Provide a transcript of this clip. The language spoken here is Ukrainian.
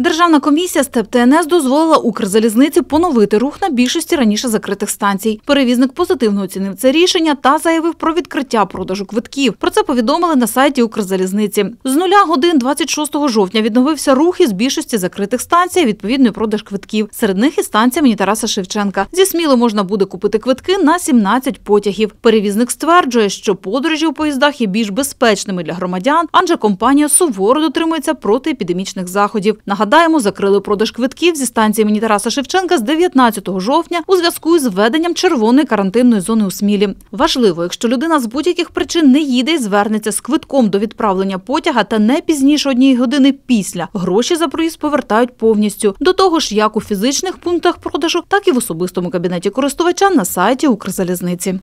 Державна комісія з ТЕПТНС дозволила Укрзалізниці поновити рух на більшості раніше закритих станцій. Перевізник позитивно оцінив це рішення та заявив про відкриття продажу квитків. Про це повідомили на сайті Укрзалізниці. З нуля годин 26 жовтня відновився рух із більшості закритих станцій. Відповідний продаж квитків. Серед них і станція мені Тараса Шевченка. Зі сміло можна буде купити квитки на 17 потягів. Перевізник стверджує, що подорожі у поїздах є більш безпечними для громадян, адже компанія суворо дотримується протиепідемічних заходів. Нагадаю. Нагадаємо, закрили продаж квитків зі станції імені Тараса Шевченка з 19 жовтня у зв'язку із введенням червоної карантинної зони у Смілі. Важливо, якщо людина з будь-яких причин не їде і звернеться з квитком до відправлення потяга та не пізніше однієї години після гроші за проїзд повертають повністю. До того ж, як у фізичних пунктах продажу, так і в особистому кабінеті користувача на сайті Укрзалізниці.